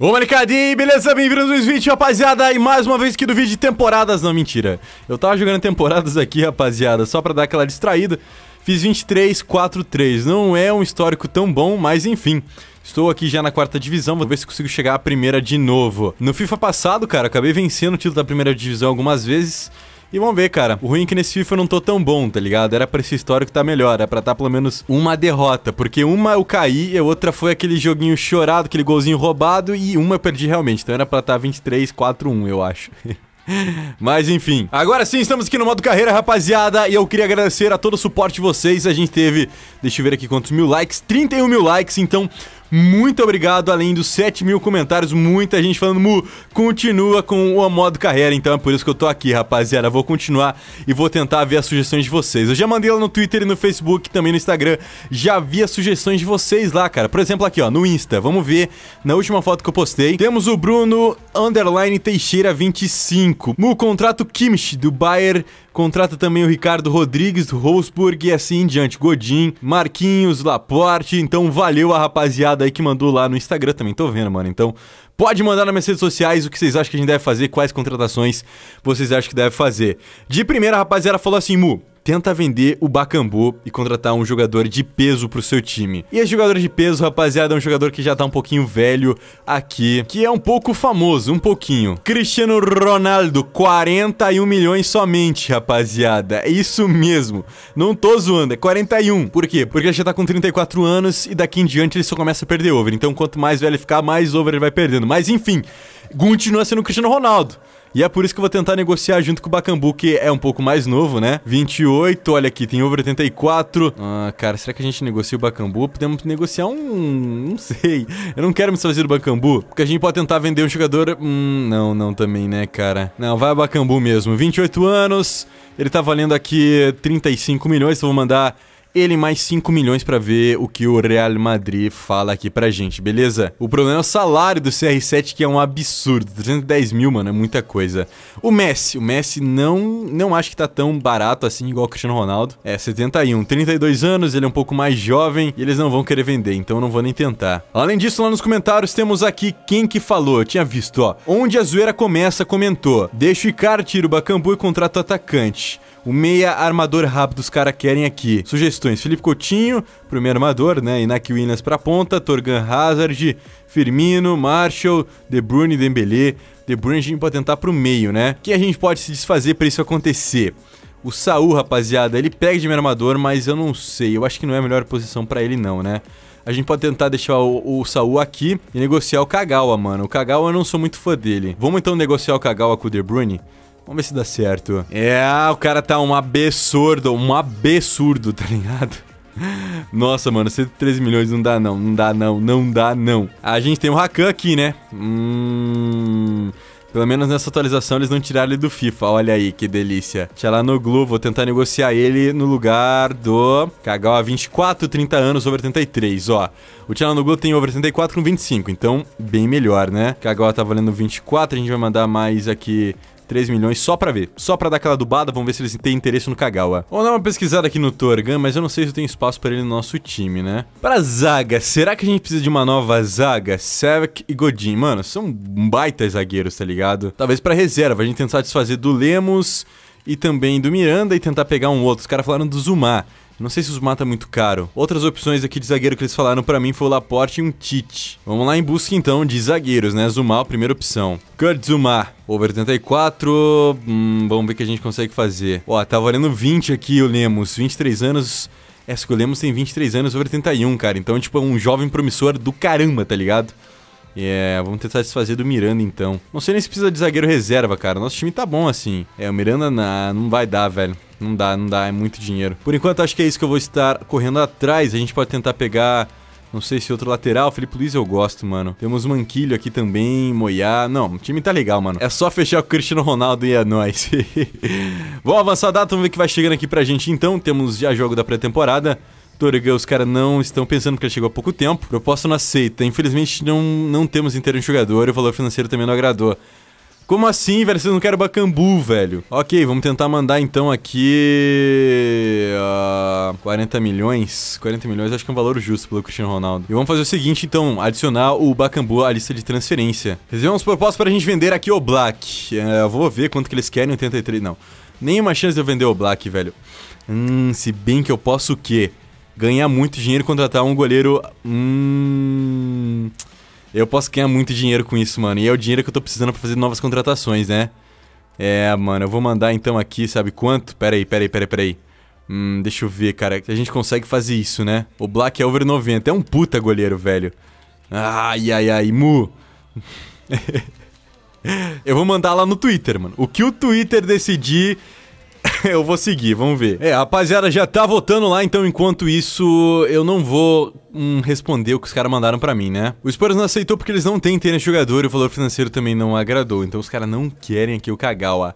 Ô Manicadi, beleza? Bem-vindos ao vídeo, rapaziada, e mais uma vez aqui do vídeo de temporadas, não, mentira. Eu tava jogando temporadas aqui, rapaziada, só pra dar aquela distraída. Fiz 23, 4, 3, não é um histórico tão bom, mas enfim. Estou aqui já na quarta divisão, vou ver se consigo chegar à primeira de novo. No FIFA passado, cara, acabei vencendo o título da primeira divisão algumas vezes, e vamos ver, cara. O ruim é que nesse FIFA eu não tô tão bom, tá ligado? Era pra esse histórico tá melhor. Era pra tá pelo menos uma derrota. Porque uma eu caí e a outra foi aquele joguinho chorado, aquele golzinho roubado. E uma eu perdi realmente. Então era pra tá 23, 4, 1, eu acho. Mas enfim, agora sim estamos aqui no modo carreira, rapaziada. E eu queria agradecer a todo o suporte de vocês. A gente teve, deixa eu ver aqui quantos mil likes: 31 mil likes. Então, muito obrigado, além dos 7 mil comentários, muita gente falando, Mu, continua com o modo carreira, então é por isso que eu tô aqui, rapaziada. Vou continuar e vou tentar ver as sugestões de vocês. Eu já mandei lá no Twitter e no Facebook, também no Instagram, já vi as sugestões de vocês lá, cara. Por exemplo, aqui, ó, no Insta, vamos ver, na última foto que eu postei, temos o Bruno Underline Teixeira 25. Mu, contrato Kimchi do Bayer Contrata também o Ricardo Rodrigues, Rosburg e assim em diante. Godin, Marquinhos, Laporte. Então valeu a rapaziada aí que mandou lá no Instagram também. Tô vendo, mano. Então Pode mandar nas minhas redes sociais o que vocês acham que a gente deve fazer, quais contratações vocês acham que deve fazer. De primeira, a rapaziada falou assim, Mu, tenta vender o Bacambu e contratar um jogador de peso pro seu time. E esse jogador de peso, rapaziada, é um jogador que já tá um pouquinho velho aqui, que é um pouco famoso, um pouquinho. Cristiano Ronaldo, 41 milhões somente, rapaziada. É isso mesmo. Não tô zoando, é 41. Por quê? Porque ele já tá com 34 anos e daqui em diante ele só começa a perder over. Então, quanto mais velho ele ficar, mais over ele vai perdendo. Mas enfim, continua sendo o Cristiano Ronaldo. E é por isso que eu vou tentar negociar junto com o Bacambu, que é um pouco mais novo, né? 28, olha aqui, tem over 84. Ah, cara, será que a gente negocia o Bacambu? Podemos negociar um... não sei. Eu não quero me fazer do Bacambu, porque a gente pode tentar vender um jogador... Hum, não, não também, né, cara? Não, vai o Bacambu mesmo. 28 anos, ele tá valendo aqui 35 milhões, então vou mandar ele mais 5 milhões para ver o que o Real Madrid fala aqui pra gente, beleza? O problema é o salário do CR7 que é um absurdo, 310 mil, mano, é muita coisa. O Messi, o Messi não não acho que tá tão barato assim igual o Cristiano Ronaldo. É 71, 32 anos, ele é um pouco mais jovem e eles não vão querer vender, então não vou nem tentar. Além disso, lá nos comentários temos aqui quem que falou, eu tinha visto, ó, onde a zoeira começa comentou: "Deixa o Icar, tira o Bacambu e contrata o atacante" o meia armador rápido os caras querem aqui. Sugestões: Felipe Coutinho pro meia armador, né? Inaki Williams pra ponta, Torgan Hazard, Firmino, Marshall, De Bruyne, Dembele, De Bruyne a gente pode tentar pro meio, né? O que a gente pode se desfazer para isso acontecer? O Saul, rapaziada, ele pega de meia armador, mas eu não sei. Eu acho que não é a melhor posição para ele não, né? A gente pode tentar deixar o, o, Saul aqui e negociar o Kagawa, mano. O Kagawa eu não sou muito fã dele. Vamos então negociar o Kagawa com o De Bruyne? Vamos ver se dá certo. É, o cara tá um absurdo, um absurdo, tá ligado? Nossa, mano, 113 milhões não dá não, não dá não, não dá não. A gente tem o um Rakan aqui, né? Hum... Pelo menos nessa atualização eles não tiraram ele do FIFA. Olha aí, que delícia. Tinha lá no Glu, vou tentar negociar ele no lugar do Kagawa 24, 30 anos, over 33, ó. O Gloo tem over 34 com 25, então bem melhor, né? Kagawa tá valendo 24, a gente vai mandar mais aqui 3 milhões só pra ver. Só pra dar aquela dubada, vamos ver se eles têm interesse no Kagawa. Vamos dar uma pesquisada aqui no Torgan, mas eu não sei se eu tenho espaço pra ele no nosso time, né? Pra zaga, será que a gente precisa de uma nova zaga? Savic e Godin. Mano, são baita zagueiros, tá ligado? Talvez pra reserva, a gente tentar desfazer do Lemos e também do Miranda e tentar pegar um outro. Os caras falaram do Zumar. Não sei se os mata muito caro. Outras opções aqui de zagueiro que eles falaram para mim foi o Laporte e um Tite. Vamos lá em busca então de zagueiros, né? Zumar, primeira opção. Kurt Zumar, over 84. Hum, vamos ver o que a gente consegue fazer. Ó, tá valendo 20 aqui o Lemos, 23 anos. É, só que o Lemos tem 23 anos over 31, cara. Então, tipo, é um jovem promissor do caramba, tá ligado? É, yeah, vamos tentar desfazer do Miranda então. Não sei nem se precisa de zagueiro reserva, cara. Nosso time tá bom assim. É, o Miranda não vai dar, velho. Não dá, não dá, é muito dinheiro. Por enquanto, acho que é isso que eu vou estar correndo atrás. A gente pode tentar pegar... Não sei se outro lateral, Felipe Luiz eu gosto, mano. Temos Manquilho aqui também, Moiá. Não, o time tá legal, mano. É só fechar o Cristiano Ronaldo e é nóis. vamos avançar a data, vamos ver o que vai chegando aqui pra gente então. Temos já jogo da pré-temporada. Torga, os caras não estão pensando porque ele chegou há pouco tempo. Proposta não aceita. Infelizmente não, não temos inteiro jogador e o valor financeiro também não agradou. Como assim, velho? Vocês não querem Bacambu, velho? Ok, vamos tentar mandar então aqui... Uh, ah, 40 milhões. 40 milhões acho que é um valor justo pelo Cristiano Ronaldo. E vamos fazer o seguinte, então. Adicionar o Bacambu à lista de transferência. Recebemos propostas a gente vender aqui o Black. Uh, vou ver quanto que eles querem. 83... Não. Nenhuma chance de eu vender o Black, velho. Hum, se bem que eu posso o quê? Ganhar muito dinheiro e contratar um goleiro... Hum... Eu posso ganhar muito dinheiro com isso, mano. E é o dinheiro que eu tô precisando pra fazer novas contratações, né? É, mano, eu vou mandar então aqui, sabe quanto? Pera aí, pera aí, pera aí, pera aí. Hum, deixa eu ver, cara. A gente consegue fazer isso, né? O Black é over 90. É um puta goleiro, velho. Ai, ai, ai, mu. eu vou mandar lá no Twitter, mano. O que o Twitter decidir eu vou seguir, vamos ver. É, a rapaziada já tá votando lá, então enquanto isso, eu não vou hum, responder o que os caras mandaram pra mim, né? O Spurs não aceitou porque eles não têm interesse jogador e o valor financeiro também não agradou, então os caras não querem aqui o Kagawa.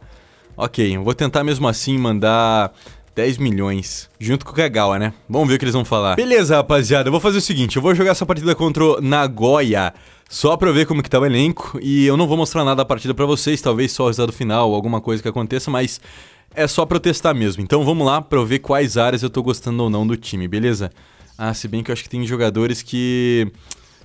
Ok, vou tentar mesmo assim mandar 10 milhões. Junto com o Kagawa, né? Vamos ver o que eles vão falar. Beleza, rapaziada. Eu vou fazer o seguinte. Eu vou jogar essa partida contra o Nagoya. Só pra ver como que tá o elenco. E eu não vou mostrar nada da partida pra vocês. Talvez só o resultado final. Alguma coisa que aconteça. Mas é só pra eu testar mesmo. Então vamos lá pra eu ver quais áreas eu tô gostando ou não do time, beleza? Ah, se bem que eu acho que tem jogadores que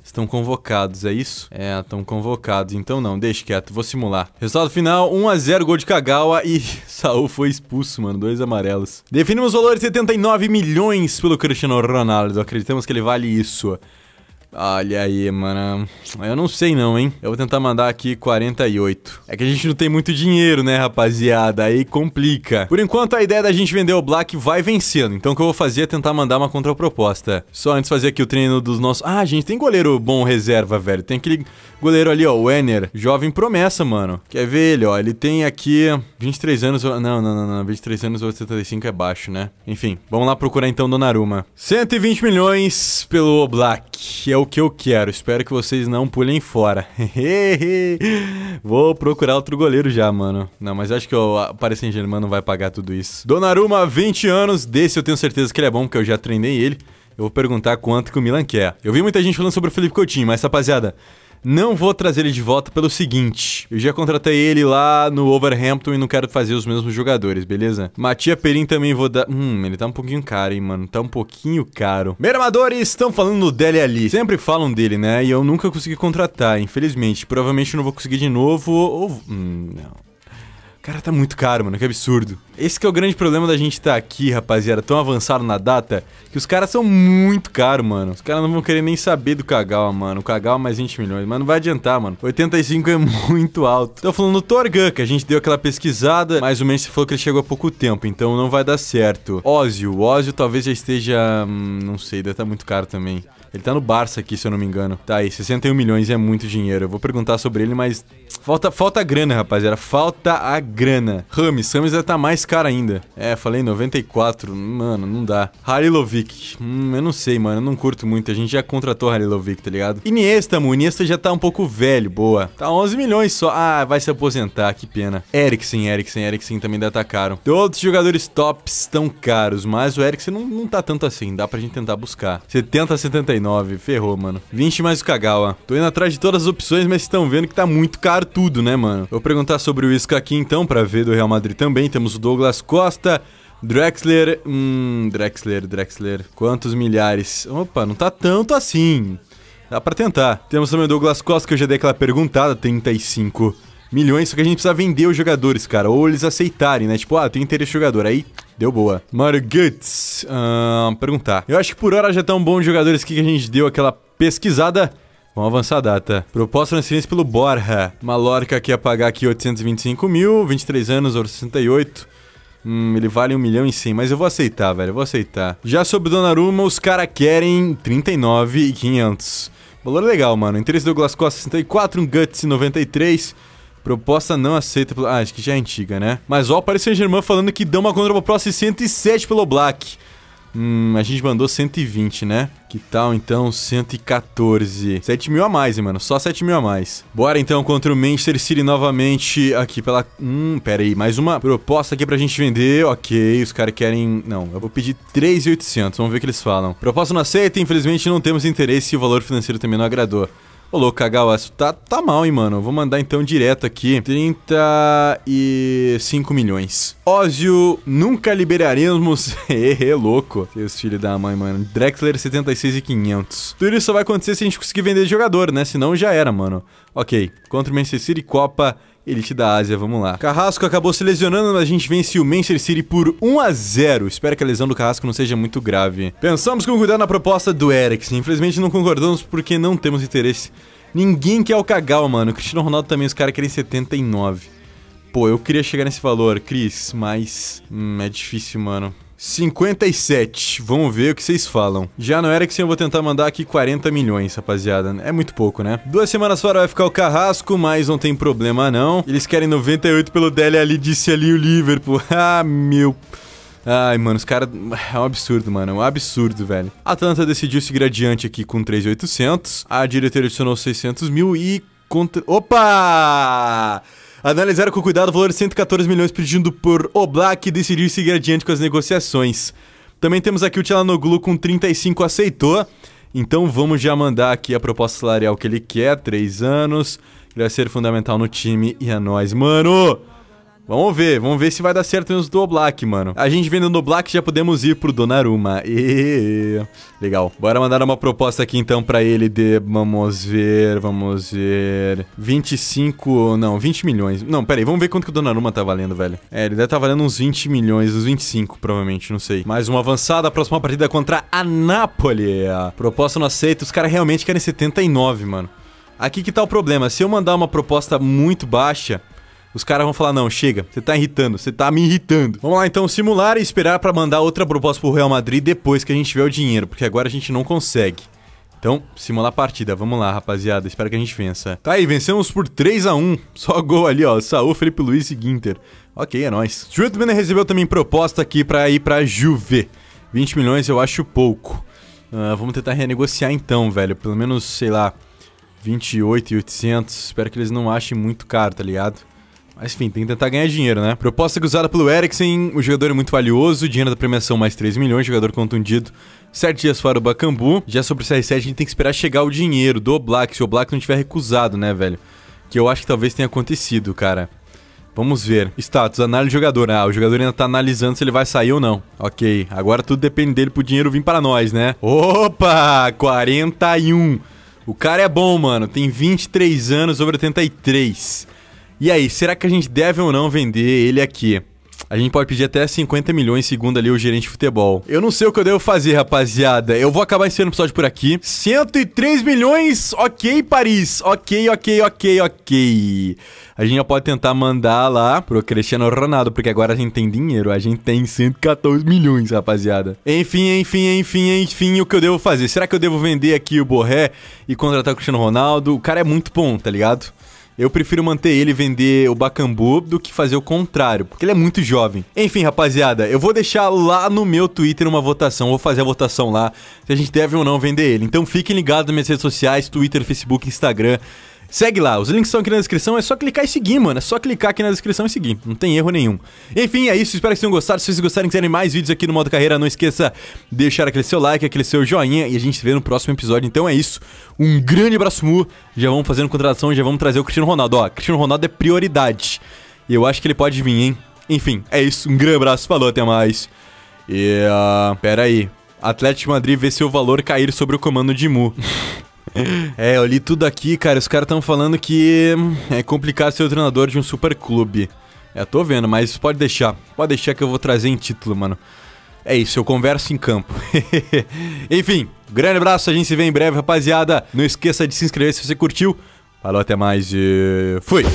estão convocados, é isso? É, estão convocados. Então não, deixa quieto, vou simular. Resultado final, 1x0, gol de Kagawa e Saul foi expulso, mano, dois amarelos. Definimos o valor de 79 milhões pelo Cristiano Ronaldo, acreditamos que ele vale isso. Olha aí, mano. Eu não sei não, hein? Eu vou tentar mandar aqui 48. É que a gente não tem muito dinheiro, né, rapaziada? Aí complica. Por enquanto, a ideia da gente vender o Black vai vencendo. Então, o que eu vou fazer é tentar mandar uma contraproposta. Só antes fazer aqui o treino dos nossos... Ah, gente, tem goleiro bom reserva, velho. Tem aquele goleiro ali, ó, o Enner. Jovem promessa, mano. Quer ver ele, ó? Ele tem aqui 23 anos... Não, não, não, não. 23 anos ou 75 é baixo, né? Enfim, vamos lá procurar então Donnarumma. 120 milhões pelo Black. É o que eu quero. Espero que vocês não pulem fora. Vou procurar outro goleiro já, mano. Não, mas acho que o Paris Saint-Germain não vai pagar tudo isso. Donnarumma, 20 anos. Desse eu tenho certeza que ele é bom, porque eu já treinei ele. Eu vou perguntar quanto que o Milan quer. Eu vi muita gente falando sobre o Felipe Coutinho, mas rapaziada... Não vou trazer ele de volta pelo seguinte: eu já contratei ele lá no Overhampton e não quero fazer os mesmos jogadores, beleza? Matia Perim também vou dar. Hum, ele tá um pouquinho caro, hein, mano? Tá um pouquinho caro. Mermadores estão falando do Dele Ali. Sempre falam dele, né? E eu nunca consegui contratar, infelizmente. Provavelmente não vou conseguir de novo. Ou. Hum, não. Cara, tá muito caro, mano, que absurdo. Esse que é o grande problema da gente tá aqui, rapaziada, tão avançado na data, que os caras são muito caros, mano. Os caras não vão querer nem saber do Kagawa, mano. O Kagawa é mais 20 milhões, mas não vai adiantar, mano. 85 é muito alto. Tô falando do Torgan, que a gente deu aquela pesquisada, ou menos você falou que ele chegou há pouco tempo, então não vai dar certo. Ózio, o talvez já esteja... Hum, não sei, deve tá muito caro também. Ele tá no Barça aqui, se eu não me engano. Tá aí, 61 milhões é muito dinheiro. Eu vou perguntar sobre ele, mas falta, falta a grana, rapaziada. Falta a grana. Rames, Rames vai tá mais caro ainda. É, falei 94. Mano, não dá. Halilovic. Hum, eu não sei, mano. Eu não curto muito. A gente já contratou Halilovic, tá ligado? Iniesta, mano. Iniesta já tá um pouco velho. Boa. Tá 11 milhões só. Ah, vai se aposentar. Que pena. Eriksen, Eriksen, Eriksen também deve tá caro. Outros jogadores tops tão caros, mas o Eriksen não, não tá tanto assim. Dá pra gente tentar buscar. 70 79. 9. Ferrou, mano. 20 mais o Kagawa. Tô indo atrás de todas as opções, mas estão vendo que tá muito caro tudo, né, mano? Vou perguntar sobre o Isca aqui, então, pra ver do Real Madrid também. Temos o Douglas Costa... Drexler, hum, Drexler, Drexler, quantos milhares? Opa, não tá tanto assim. Dá pra tentar. Temos também o Douglas Costa, que eu já dei aquela perguntada, 35 milhões, só que a gente precisa vender os jogadores, cara. Ou eles aceitarem, né? Tipo, ah, tem interesse jogador. Aí Deu boa. Mario Guts. Uh, perguntar. Eu acho que por hora já estão tá bons jogadores aqui que a gente deu aquela pesquisada. Vamos avançar a data. Proposta transferência pelo Borja. Malorca quer pagar aqui 825 mil, 23 anos, ou 68. Hum, ele vale 1 milhão e 100, mas eu vou aceitar, velho, eu vou aceitar. Já sobre o Donnarumma, os caras querem 39 e 500. Valor legal, mano. Interesse do Glasgow 64, um Guts, 93. Proposta não aceita pelo... Ah, acho que já é antiga, né? Mas ó, o Paris germain falando que dá uma contra pro Próximo 107 pelo Black. Hum, a gente mandou 120, né? Que tal então 114? 7 mil a mais, hein, mano? Só 7 mil a mais. Bora então contra o Manchester City novamente aqui pela. Hum, pera aí. Mais uma proposta aqui pra gente vender. Ok, os caras querem. Não, eu vou pedir 3,800. Vamos ver o que eles falam. Proposta não aceita. Infelizmente não temos interesse e o valor financeiro também não agradou. Ô, louco, Kagawasu, tá, tá mal, hein, mano. Vou mandar então direto aqui. 35 milhões. Ózio, nunca liberaremos. Errei, louco. Seus filhos da mãe, mano. Drexler, 76 e 500. Tudo isso só vai acontecer se a gente conseguir vender jogador, né? Senão já era, mano. Ok. Contra o Manchester City, Copa Elite da Ásia, vamos lá. Carrasco acabou se lesionando, mas a gente vence o Manchester City por 1 a 0 Espero que a lesão do Carrasco não seja muito grave. Pensamos concordar na proposta do Eriksen. Infelizmente não concordamos porque não temos interesse. Ninguém quer o Cagal, mano. O Cristiano Ronaldo também, os caras querem 79. Pô, eu queria chegar nesse valor, Cris, mas... Hum, é difícil, mano. 57. Vamos ver o que vocês falam. Já não era que sim, eu vou tentar mandar aqui 40 milhões, rapaziada. É muito pouco, né? Duas semanas fora vai ficar o carrasco, mas não tem problema, não. Eles querem 98 pelo Dele ali, disse ali o Liverpool. ah, meu... Ai, mano, os caras... É um absurdo, mano. É um absurdo, velho. A Atlanta decidiu seguir adiante aqui com 3,800. A diretora adicionou 600 mil e... Contra... Opa! Opa! analisaram com cuidado o valor de 114 milhões pedindo por Oblak e decidiu seguir adiante com as negociações. Também temos aqui o Tchalanoglu com 35 aceitou. Então vamos já mandar aqui a proposta salarial que ele quer, 3 anos. Ele vai ser fundamental no time e a é nós, mano! Vamos ver, vamos ver se vai dar certo nos Black, mano. A gente vendo Black já podemos ir pro Donnarumma. E legal. Bora mandar uma proposta aqui então para ele de vamos ver, vamos ver 25, não, 20 milhões. Não, pera aí, vamos ver quanto que o Donnarumma tá valendo, velho. É, ele deve estar tá valendo uns 20 milhões, uns 25 provavelmente, não sei. Mais uma avançada, próxima partida contra a Napoli. Proposta não aceita, os caras realmente querem 79, mano. Aqui que tá o problema. Se eu mandar uma proposta muito baixa, os caras vão falar: não, chega, você tá irritando, você tá me irritando. Vamos lá então simular e esperar para mandar outra proposta pro Real Madrid depois que a gente tiver o dinheiro, porque agora a gente não consegue. Então, simular a partida. Vamos lá, rapaziada. Espero que a gente vença. Tá aí, vencemos por 3 a 1 Só gol ali, ó. Saúl, Felipe Luiz e Guinter. Ok, é nóis. Strutman recebeu também proposta aqui pra ir pra Juve. 20 milhões eu acho pouco. Uh, vamos tentar renegociar então, velho. Pelo menos, sei lá, 28 e 800. Espero que eles não achem muito caro, tá ligado? Mas enfim, tem que tentar ganhar dinheiro, né? Proposta usada pelo Eriksen, o jogador é muito valioso, dinheiro da premiação mais 3 milhões, jogador contundido, 7 dias fora o Bacambu. Já sobre o CR7, a gente tem que esperar chegar o dinheiro do Black, se o Black não tiver recusado, né, velho? Que eu acho que talvez tenha acontecido, cara. Vamos ver. Status, análise do jogador. Ah, o jogador ainda tá analisando se ele vai sair ou não. Ok, agora tudo depende dele pro dinheiro vir para nós, né? Opa! 41. O cara é bom, mano. Tem 23 anos sobre 83. E aí, será que a gente deve ou não vender ele aqui? A gente pode pedir até 50 milhões, segundo ali o gerente de futebol. Eu não sei o que eu devo fazer, rapaziada. Eu vou acabar encerrando o episódio por aqui. 103 milhões, ok, Paris. Ok, ok, ok, ok. A gente já pode tentar mandar lá pro Cristiano Ronaldo, porque agora a gente tem dinheiro. A gente tem 114 milhões, rapaziada. Enfim, enfim, enfim, enfim, o que eu devo fazer? Será que eu devo vender aqui o Borré e contratar o Cristiano Ronaldo? O cara é muito bom, tá ligado? Eu prefiro manter ele e vender o Bacambu do que fazer o contrário, porque ele é muito jovem. Enfim, rapaziada, eu vou deixar lá no meu Twitter uma votação, vou fazer a votação lá, se a gente deve ou não vender ele. Então fiquem ligados nas minhas redes sociais, Twitter, Facebook, Instagram. Segue lá, os links estão aqui na descrição, é só clicar e seguir, mano. É só clicar aqui na descrição e seguir, não tem erro nenhum. Enfim, é isso, espero que vocês tenham gostado. Se vocês gostarem e quiserem mais vídeos aqui no Modo Carreira, não esqueça de deixar aquele seu like, aquele seu joinha e a gente se vê no próximo episódio. Então é isso, um grande abraço mu. Já vamos fazendo contratação e já vamos trazer o Cristiano Ronaldo. Ó, Cristiano Ronaldo é prioridade. E eu acho que ele pode vir, hein? Enfim, é isso, um grande abraço, falou, até mais. E, uh, pera aí, Atlético Madrid vê seu valor cair sobre o comando de Mu. é, eu li tudo aqui, cara. Os caras estão falando que hum, é complicado ser o treinador de um super clube. É, tô vendo, mas pode deixar. Pode deixar que eu vou trazer em título, mano. É isso, eu converso em campo. Enfim, grande abraço, a gente se vê em breve, rapaziada. Não esqueça de se inscrever se você curtiu. Falou, até mais e fui!